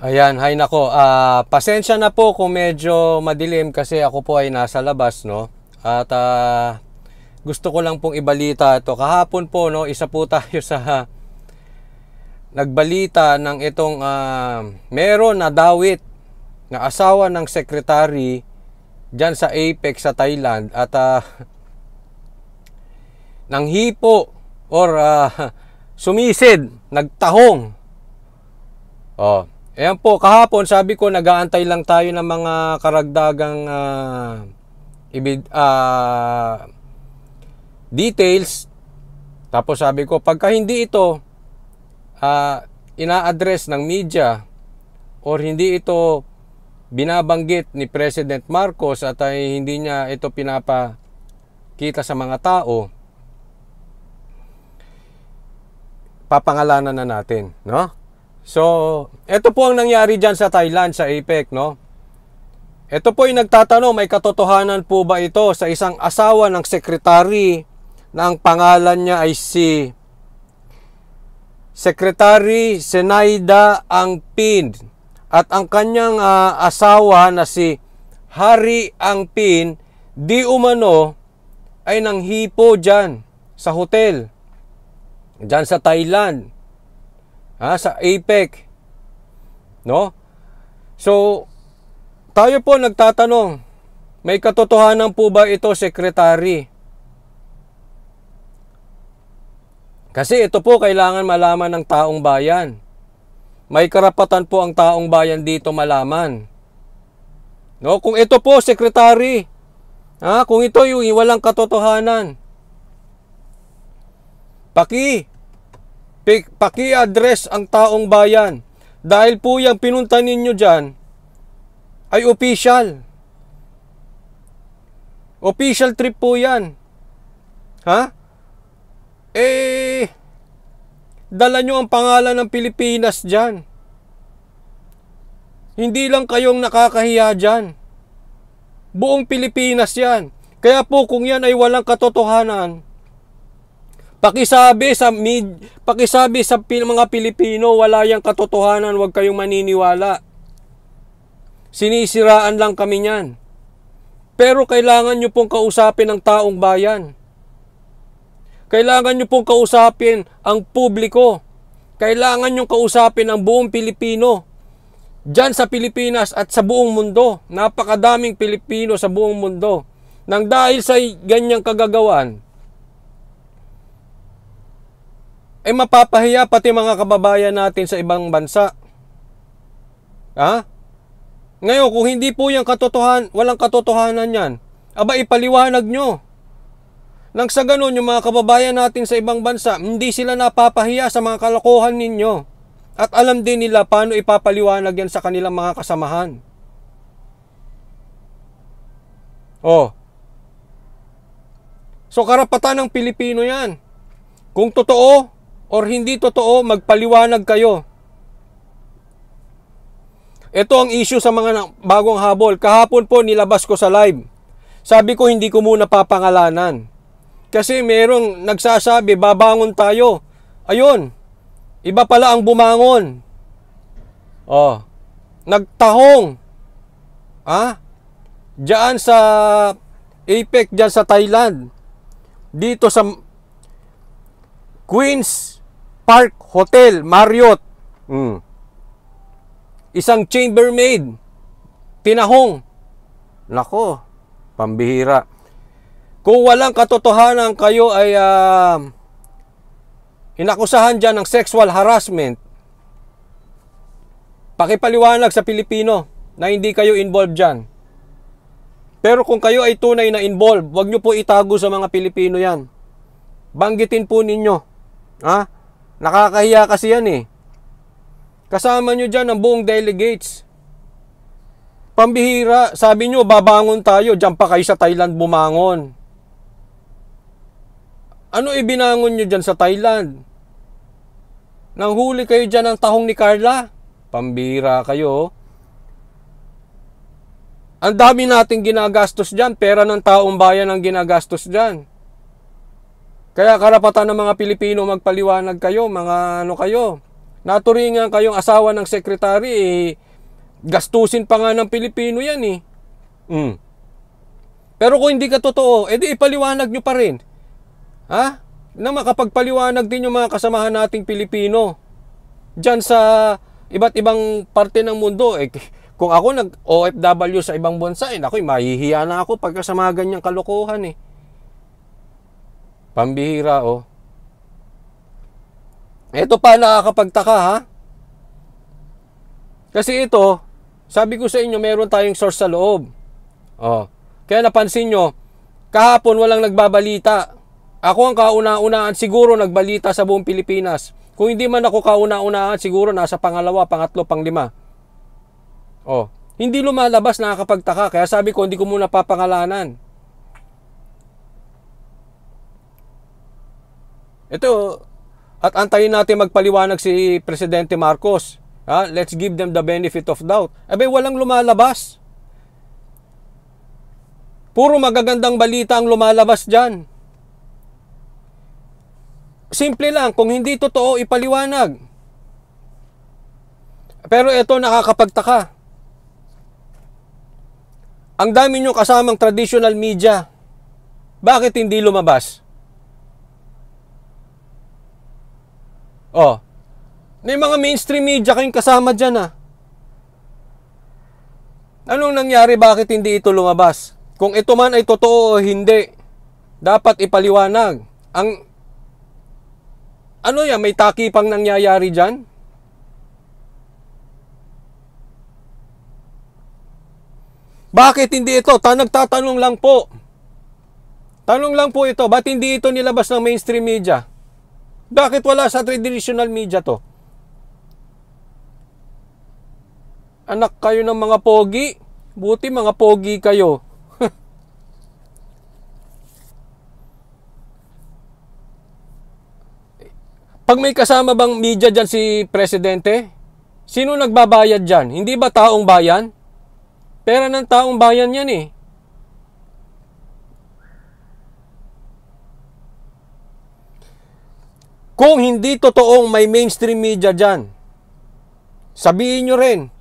Ayan, hay nako. Uh, pasensya na po kung medyo madilim kasi ako po ay nasa labas, no? At uh, gusto ko lang pong ibalita ito. Kahapon po, no, isa po tayo sa nagbalita ng itong uh, meron na dawit na asawa ng secretary dyan sa Apex sa Thailand at uh, nang hipo or uh, sumisid, nagtahong. Oh, Ayan po, kahapon sabi ko nag-aantay lang tayo ng mga karagdagang uh, ibid, uh, details. Tapos sabi ko, pagka hindi ito uh, ina-address ng media or hindi ito binabanggit ni President Marcos at ay hindi niya ito pinapakita sa mga tao, papangalanan na natin, no? So, ito po ang nangyari dyan sa Thailand, sa APEC, no? Ito po yung nagtatanong, may katotohanan po ba ito sa isang asawa ng sekretary na ang pangalan niya ay si Secretary Senaida Angpin at ang kanyang uh, asawa na si Hari Angpin di umano ay nanghipo dyan sa hotel, dyan sa Thailand ha, sa APEC. No? So, tayo po nagtatanong, may katotohanan po ba ito, Secretary? Kasi ito po kailangan malaman ng taong bayan. May karapatan po ang taong bayan dito malaman. No, kung ito po, Secretary, ha, kung ito yung walang katotohanan, paki, paki-address ang taong bayan. Dahil po yung pinunta ninyo dyan ay official. Official trip po yan. Ha? Eh, dala nyo ang pangalan ng Pilipinas dyan. Hindi lang kayong nakakahiya dyan. Buong Pilipinas yan. Kaya po kung yan ay walang katotohanan, Pakisabi sa mid, pakisabi sa pil, mga Pilipino, wala yang katotohanan, huwag kayong maniniwala. Sinisiraan lang kami niyan. Pero kailangan nyo pong kausapin ang taong bayan. Kailangan nyo pong kausapin ang publiko. Kailangan nyo kausapin ang buong Pilipino. Diyan sa Pilipinas at sa buong mundo, napakadaming Pilipino sa buong mundo. Nang dahil sa ganyang kagagawan, ay eh, mapapahiya pati mga kababayan natin sa ibang bansa. Ha? Ngayon, kung hindi po yung katotohan, walang katotohanan yan, aba ipaliwanag nyo. Nang sa ganun, yung mga kababayan natin sa ibang bansa, hindi sila napapahiya sa mga kalokohan ninyo. At alam din nila paano ipapaliwanag yan sa kanilang mga kasamahan. Oh. So karapatan ng Pilipino yan. Kung totoo, or hindi totoo, magpaliwanag kayo. Ito ang issue sa mga bagong habol. Kahapon po nilabas ko sa live. Sabi ko hindi ko muna papangalanan. Kasi merong nagsasabi, babangon tayo. Ayun, iba pala ang bumangon. Oh, nagtahong. Ha? Ah? diyan sa APEC, diyan sa Thailand. Dito sa Queens, Park Hotel, Marriott. Mm. Isang chambermaid. Tinahong. Nako, pambihira. Kung walang katotohanan kayo ay uh, inakusahan dyan ng sexual harassment, pakipaliwanag sa Pilipino na hindi kayo involved dyan. Pero kung kayo ay tunay na involved, wag nyo po itago sa mga Pilipino yan. Banggitin po ninyo. Ha? Nakakahiya kasi yan eh. Kasama nyo dyan ang buong delegates. Pambihira, sabi nyo, babangon tayo, dyan pa kayo sa Thailand bumangon. Ano ibinangon nyo dyan sa Thailand? Nang huli kayo dyan ng tahong ni Carla? Pambihira kayo. Oh. Ang dami nating ginagastos dyan. Pera ng taong bayan ang ginagastos dyan. Kaya karapatan ng mga Pilipino magpaliwanag kayo, mga ano kayo. Naturingan kayong asawa ng sekretary, eh, gastusin pa nga ng Pilipino yan eh. Mm. Pero kung hindi ka totoo, edi ipaliwanag nyo pa rin. Ha? Na makapagpaliwanag din yung mga kasamahan nating Pilipino. Diyan sa iba't ibang parte ng mundo, eh, kung ako nag-OFW sa ibang bansa, eh, ako'y mahihiya na ako pagka sa mga ganyang kalokohan eh. Pambihira, oh. Ito pa nakakapagtaka, ha? Kasi ito, sabi ko sa inyo, meron tayong source sa loob. Oh. Kaya napansin nyo, kahapon walang nagbabalita. Ako ang kauna-unaan siguro nagbalita sa buong Pilipinas. Kung hindi man ako kauna-unaan, siguro nasa pangalawa, pangatlo, panglima. Oh. Hindi lumalabas, nakakapagtaka. Kaya sabi ko, hindi ko muna papangalanan. Ito, at antayin natin magpaliwanag si Presidente Marcos. Ha? Let's give them the benefit of doubt. Ebe, walang lumalabas. Puro magagandang balita ang lumalabas dyan. Simple lang, kung hindi totoo, ipaliwanag. Pero ito nakakapagtaka. Ang dami nyo kasamang traditional media. Bakit hindi lumabas? Oh. May mga mainstream media kayong kasama dyan ah. Anong nangyari bakit hindi ito lumabas? Kung ito man ay totoo o hindi, dapat ipaliwanag. Ang ano yan, may pang nangyayari dyan? Bakit hindi ito? Tanagtatanong lang po. Tanong lang po ito, ba't hindi ito nilabas ng mainstream media? Bakit wala sa traditional media to? Anak kayo ng mga pogi. Buti mga pogi kayo. Pag may kasama bang media dyan si presidente, sino nagbabayad dyan? Hindi ba taong bayan? Pera ng taong bayan yan eh. Kung hindi totoong may mainstream media dyan, sabihin nyo rin.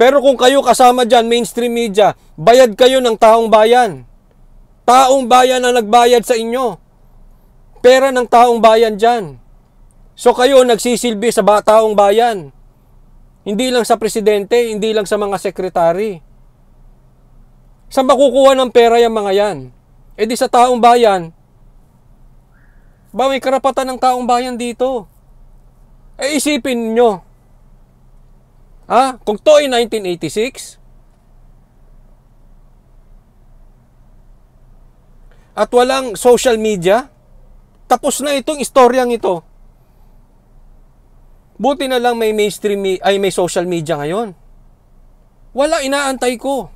Pero kung kayo kasama dyan, mainstream media, bayad kayo ng taong bayan. Taong bayan ang nagbayad sa inyo. Pera ng taong bayan dyan. So kayo nagsisilbi sa taong bayan. Hindi lang sa presidente, hindi lang sa mga sekretary. Saan makukuha ng pera yung mga yan? E di sa taong bayan, ba may karapatan ng taong bayan dito. Eh isipin nyo. Ha? Kung to ay 1986, at walang social media, tapos na itong istoryang ito. Buti na lang may mainstream ay may social media ngayon. Wala inaantay ko.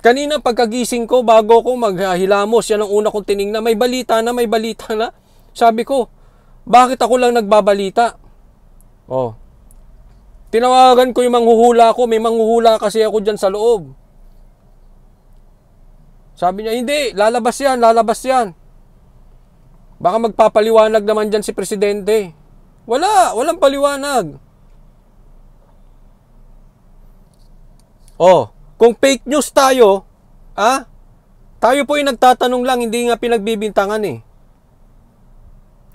Kanina pagkagising ko bago ko maghilamos, yan ang una kong tiningnan, may balita na, may balita na. Sabi ko, bakit ako lang nagbabalita? Oh. Tinawagan ko yung manghuhula ko. May manghuhula kasi ako diyan sa loob. Sabi niya, hindi, lalabas yan, lalabas yan. Baka magpapaliwanag naman diyan si Presidente. Wala, walang paliwanag. Oh, kung fake news tayo, ah, tayo po yung nagtatanong lang, hindi nga pinagbibintangan eh.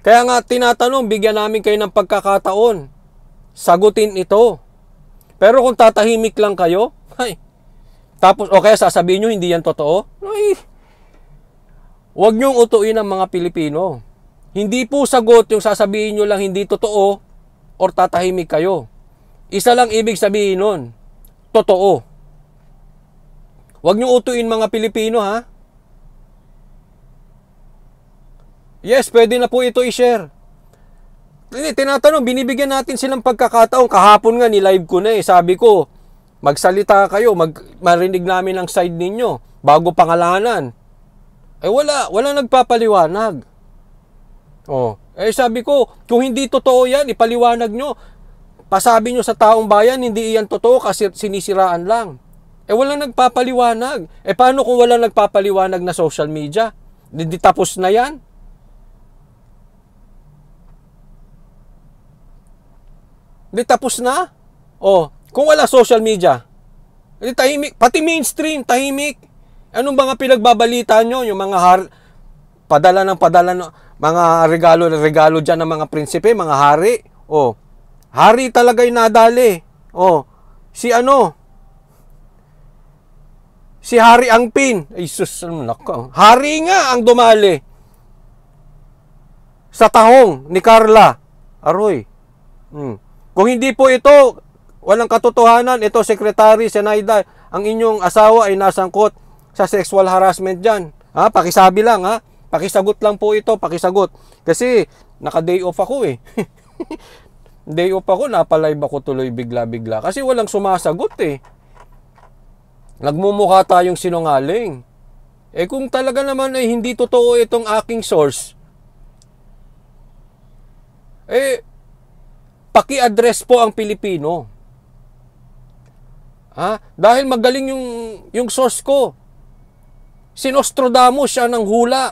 Kaya nga tinatanong, bigyan namin kayo ng pagkakataon. Sagutin ito. Pero kung tatahimik lang kayo, ay, tapos, o kaya sasabihin nyo, hindi yan totoo, ay, huwag nyong utuin ang mga Pilipino. Hindi po sagot yung sasabihin nyo lang hindi totoo or tatahimik kayo. Isa lang ibig sabihin nun, totoo. Huwag nyong utuin mga Pilipino ha. Yes, pwede na po ito i-share. Tinatanong, binibigyan natin silang pagkakataon. Kahapon nga, ni-live ko na eh. Sabi ko, magsalita kayo, mag, marinig namin ang side ninyo bago pangalanan. Eh wala, wala nagpapaliwanag. Oh, eh sabi ko, kung hindi totoo yan, ipaliwanag nyo. Pasabi nyo sa taong bayan, hindi iyan totoo kasi sinisiraan lang. Eh wala nagpapaliwanag. Eh paano kung wala nagpapaliwanag na social media? Hindi tapos na yan. Di tapos na. Oh, kung wala social media, di tahimik. Pati mainstream, tahimik. Anong mga pinagbabalita nyo? Yung mga har padala ng padala, ng, mga regalo na regalo diyan ng mga prinsipe, mga hari. Oh, hari talaga yung nadali. Oh, si ano? Si Hari Angpin. Ay, sus, nako. Hari nga ang dumali. Sa tahong ni Carla. Aroy. Hmm. Kung hindi po ito, walang katotohanan, ito Secretary Senaida, ang inyong asawa ay nasangkot sa sexual harassment dyan. Ha? Pakisabi lang ha. Pakisagot lang po ito, pakisagot. Kasi naka-day off ako eh. day off ako, napalive ako tuloy bigla-bigla. Kasi walang sumasagot eh. Nagmumukha tayong sinungaling. Eh kung talaga naman ay hindi totoo itong aking source, eh paki-address po ang Pilipino. Ha? Dahil magaling yung, yung source ko. Si Nostradamus siya ng hula.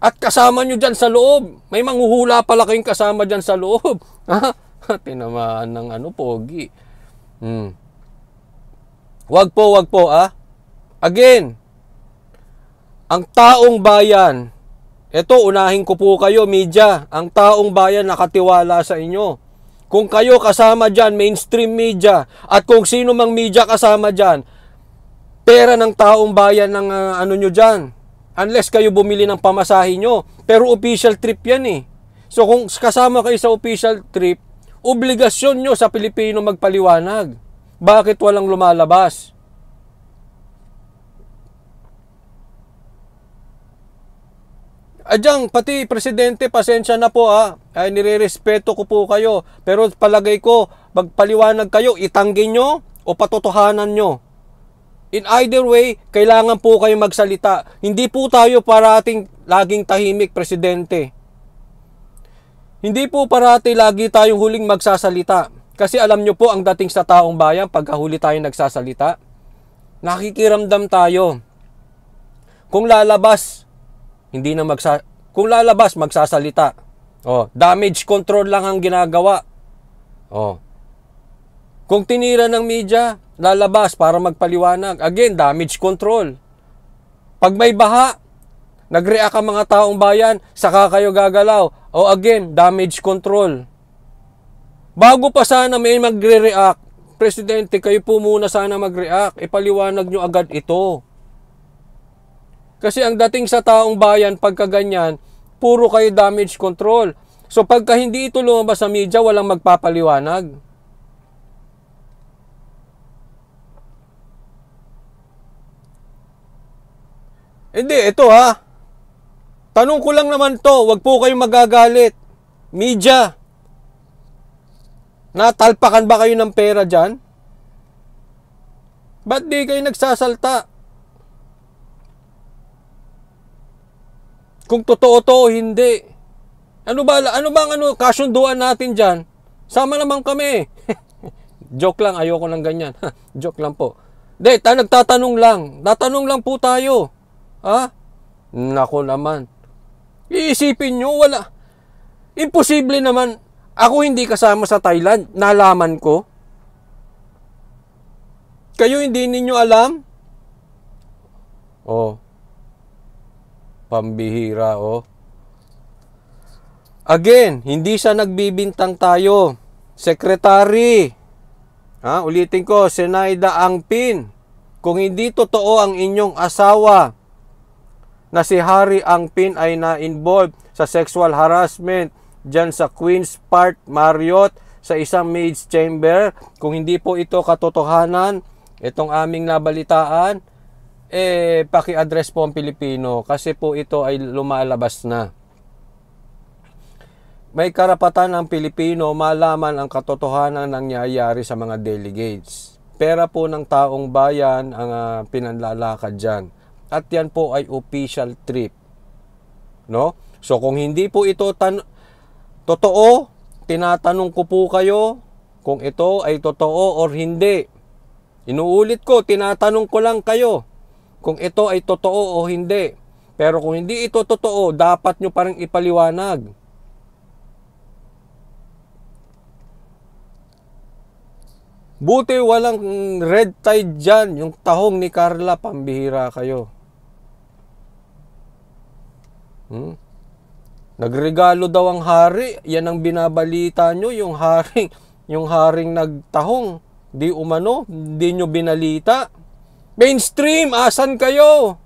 At kasama nyo dyan sa loob. May manghuhula pala kayong kasama dyan sa loob. Ha? Tinamaan ng ano, pogi. Hmm. Wag po, wag po, ah. Again, ang taong bayan ito, unahin ko po kayo, media. Ang taong bayan nakatiwala sa inyo. Kung kayo kasama dyan, mainstream media, at kung sino mang media kasama dyan, pera ng taong bayan ng uh, ano nyo dyan. Unless kayo bumili ng pamasahin nyo. Pero official trip yan eh. So kung kasama kayo sa official trip, obligasyon nyo sa Pilipino magpaliwanag. Bakit walang lumalabas? Adyang, pati presidente, pasensya na po ah. Ay, nirerespeto ko po kayo. Pero palagay ko, magpaliwanag kayo, itanggi nyo o patotohanan nyo. In either way, kailangan po kayo magsalita. Hindi po tayo parating laging tahimik, Presidente. Hindi po parating lagi tayong huling magsasalita. Kasi alam nyo po ang dating sa taong bayan pagkahuli tayo nagsasalita. Nakikiramdam tayo. Kung lalabas hindi na magsa kung lalabas magsasalita. Oh, damage control lang ang ginagawa. Oh. Kung tinira ng media, lalabas para magpaliwanag. Again, damage control. Pag may baha, nagreact ang mga taong bayan, saka kayo gagalaw. O oh, again, damage control. Bago pa sana may magre-react, Presidente, kayo po muna sana mag-react. Ipaliwanag nyo agad ito. Kasi ang dating sa taong bayan, pagka ganyan, puro kayo damage control. So pagka hindi ito lumabas sa media, walang magpapaliwanag. Hindi, ito ha. Tanong ko lang naman to, wag po kayong magagalit. Media, natalpakan ba kayo ng pera dyan? Ba't di kayo nagsasalta? Kung totoo to o hindi. Ano ba ano bang ano kasunduan natin diyan? Sama naman kami. Joke lang, ayoko ng ganyan. Joke lang po. Dey, ta nagtatanong lang. Tatanong lang po tayo. Ha? Nako naman. Iisipin nyo, wala. Imposible naman. Ako hindi kasama sa Thailand. Nalaman ko. Kayo hindi ninyo alam? Oh. Pambihira, oh. Again, hindi sa nagbibintang tayo. Secretary, ha, ulitin ko, Senaida Angpin, kung hindi totoo ang inyong asawa na si Harry Angpin ay na-involved sa sexual harassment diyan sa Queen's Park Marriott sa isang maid's chamber, kung hindi po ito katotohanan, itong aming nabalitaan, eh paki-address po ang Pilipino kasi po ito ay lumalabas na. May karapatan ang Pilipino malaman ang katotohanan ng nangyayari sa mga delegates. Pera po ng taong bayan ang uh, pinanlalakad diyan. At yan po ay official trip. No? So kung hindi po ito tan- totoo, tinatanong ko po kayo kung ito ay totoo or hindi. Inuulit ko, tinatanong ko lang kayo kung ito ay totoo o hindi. Pero kung hindi ito totoo, dapat nyo pa rin ipaliwanag. Buti walang red tide dyan, yung tahong ni Carla, pambihira kayo. Hmm? Nagregalo daw ang hari, yan ang binabalita nyo, yung haring, yung haring nagtahong. Di umano, di nyo binalita. Mainstream, asan kayo?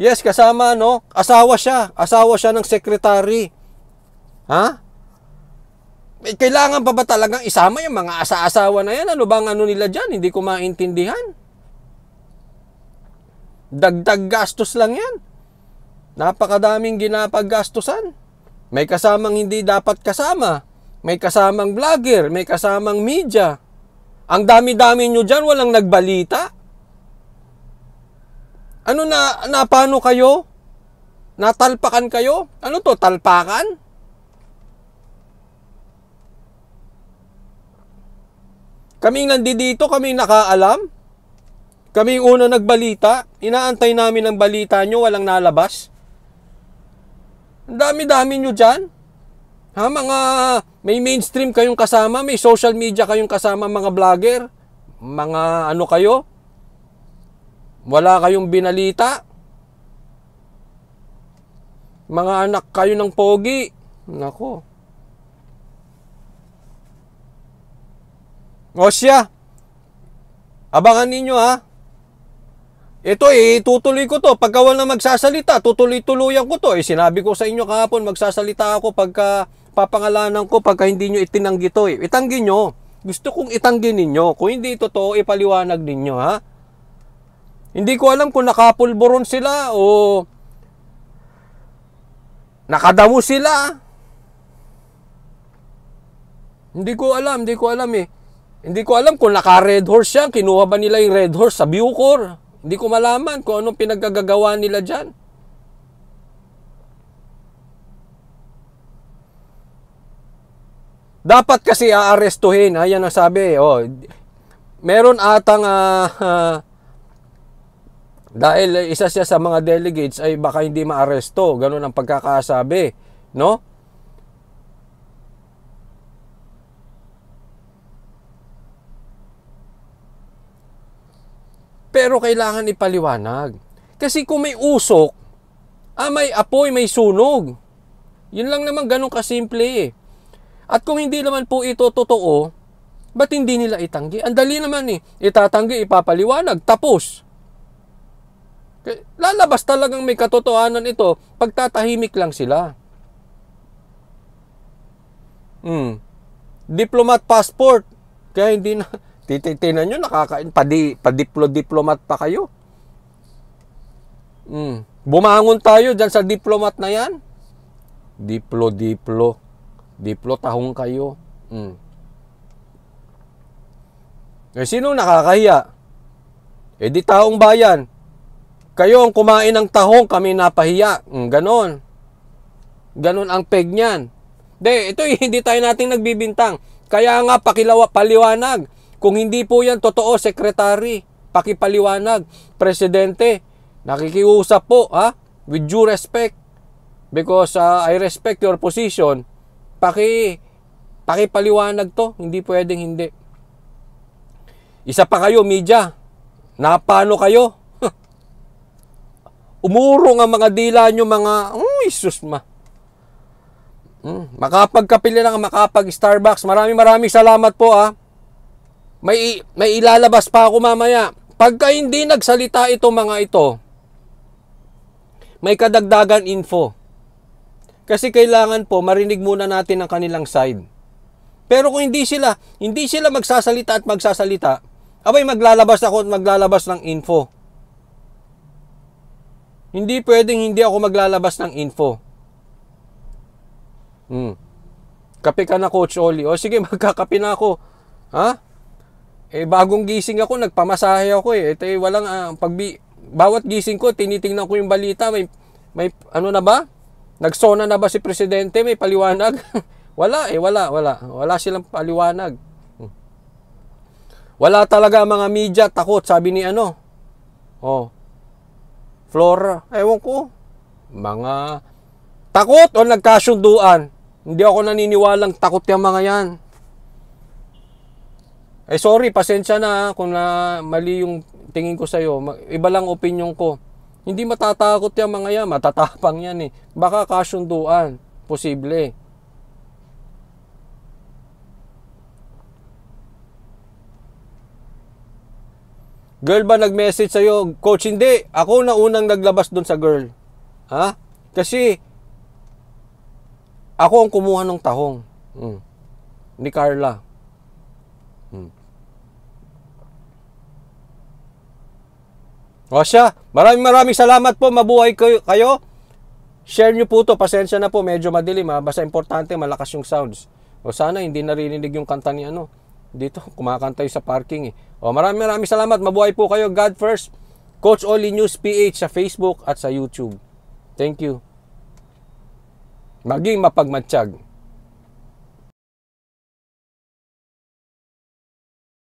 Yes, kasama, no? Asawa siya. Asawa siya ng secretary. Ha? Eh, kailangan pa ba talagang isama yung mga asa-asawa na yan? Ano bang ano nila dyan? Hindi ko maintindihan. Dagdag gastos lang yan. Napakadaming ginapaggastusan. May kasamang hindi dapat kasama may kasamang vlogger, may kasamang media. Ang dami-dami nyo dyan, walang nagbalita. Ano na, na paano kayo? Natalpakan kayo? Ano to, talpakan? Kaming nandito, kaming nakaalam. Kaming una nagbalita. Inaantay namin ang balita nyo, walang nalabas. Ang dami-dami nyo dyan. Ha, mga may mainstream kayong kasama, may social media kayong kasama mga vlogger, mga ano kayo? Wala kayong binalita? Mga anak kayo ng pogi? Nako. O siya, abangan ninyo ha. Ito eh, tutuloy ko to. Pagka wala magsasalita, tutuloy-tuluyan ko to. Eh, sinabi ko sa inyo kahapon, magsasalita ako pagka papangalanan ko pagka hindi nyo itinanggi to eh. Itanggi nyo. Gusto kong itanggi ninyo. Kung hindi totoo, ipaliwanag ninyo ha. Hindi ko alam kung nakapulboron sila o nakadamo sila. Hindi ko alam, hindi ko alam eh. Hindi ko alam kung naka-red horse yan. Kinuha ba nila yung red horse sa Bucor? Hindi ko malaman kung anong pinaggagawa nila dyan. Dapat kasi aarestuhin. Ayan ang sabi. Oh, meron atang uh, uh, dahil isa siya sa mga delegates ay baka hindi maaresto. Ganun ang pagkakasabi. No? Pero kailangan ipaliwanag. Kasi kung may usok, ah, may apoy, may sunog. Yun lang naman ganun kasimple eh. At kung hindi naman po ito totoo, ba't hindi nila itanggi? Ang dali naman eh. Itatanggi, ipapaliwanag, tapos. Lalabas talagang may katotohanan ito, pagtatahimik lang sila. Hmm. Diplomat passport. Kaya hindi na, titinan nyo, nakakain, padi, padiplo-diplomat pa kayo. Hmm. Bumangon tayo dyan sa diplomat na yan. Diplo-diplo diplotahong kayo. Mm. Eh, sino nakakahiya? Eh, di taong bayan. Kayo ang kumain ng tahong, kami napahiya. Mm, ganon. Ganon ang peg niyan. De, ito eh, hindi tayo nating nagbibintang. Kaya nga, pakilawa, paliwanag. Kung hindi po yan totoo, sekretary, pakipaliwanag. Presidente, nakikiusap po, ha? With due respect. Because uh, I respect your position Paki, pakipaliwanag to. Hindi pwedeng hindi. Isa pa kayo, media. Napano kayo? Umurong ang mga dila nyo, mga, oh, isus ma. Hmm. Makapagkapila lang, makapag-Starbucks. Maraming maraming salamat po ah. May, may ilalabas pa ako mamaya. Pagka hindi nagsalita ito mga ito, may kadagdagan info. Kasi kailangan po marinig muna natin ang kanilang side. Pero kung hindi sila, hindi sila magsasalita at magsasalita, abay maglalabas ako at maglalabas ng info. Hindi pwedeng hindi ako maglalabas ng info. Hmm. Kape ka na Coach Oli. O sige, magkakape na ako. Ha? Eh, bagong gising ako, nagpamasahe ako eh. Ito eh, walang uh, pagbi... Bawat gising ko, tinitingnan ko yung balita. May, may ano na ba? Nagsona na ba si presidente? May paliwanag? wala eh, wala, wala. Wala silang paliwanag. Wala talaga mga media takot, sabi ni ano. Oh. Flora, ewan ko. Mga takot o nagkasunduan. Hindi ako naniniwalang takot yung mga yan. Eh sorry, pasensya na kung na mali yung tingin ko sa'yo. Iba lang opinion ko. Hindi matatakot yung mga yan, matatapang yan eh. Baka kasunduan, posible. Girl ba nag-message sa'yo? Coach, hindi. Ako na unang naglabas dun sa girl. Ha? Kasi, ako ang kumuha ng tahong. Hmm. Ni Carla. Hmm. O siya, maraming maraming salamat po. Mabuhay kayo. Share nyo po to. Pasensya na po. Medyo madilim ha. Basta importante, malakas yung sounds. O sana hindi naririnig yung kanta ni ano. Dito, kumakanta sa parking eh. O maraming maraming salamat. Mabuhay po kayo. God first. Coach Oli News PH sa Facebook at sa YouTube. Thank you. Maging mapagmatsyag.